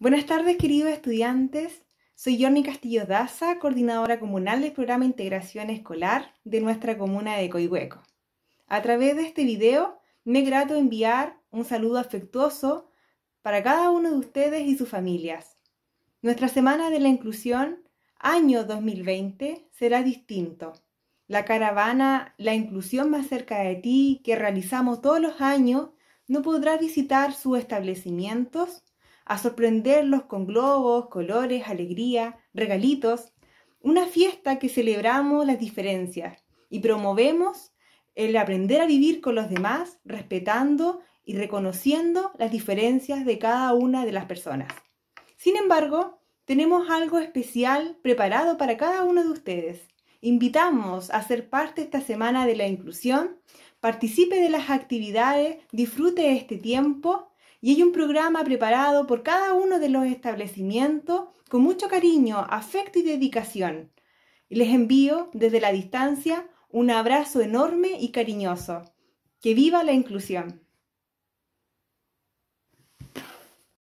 Buenas tardes, queridos estudiantes. Soy Jorni Castillo Daza, coordinadora comunal del programa Integración Escolar de nuestra comuna de Coihueco. A través de este video, me grato enviar un saludo afectuoso para cada uno de ustedes y sus familias. Nuestra Semana de la Inclusión, año 2020, será distinto. La caravana La Inclusión más cerca de ti, que realizamos todos los años, no podrá visitar sus establecimientos a sorprenderlos con globos, colores, alegría, regalitos. Una fiesta que celebramos las diferencias y promovemos el aprender a vivir con los demás, respetando y reconociendo las diferencias de cada una de las personas. Sin embargo, tenemos algo especial preparado para cada uno de ustedes. Invitamos a ser parte esta semana de la inclusión, participe de las actividades, disfrute este tiempo y hay un programa preparado por cada uno de los establecimientos con mucho cariño, afecto y dedicación. Les envío desde la distancia un abrazo enorme y cariñoso. Que viva la inclusión.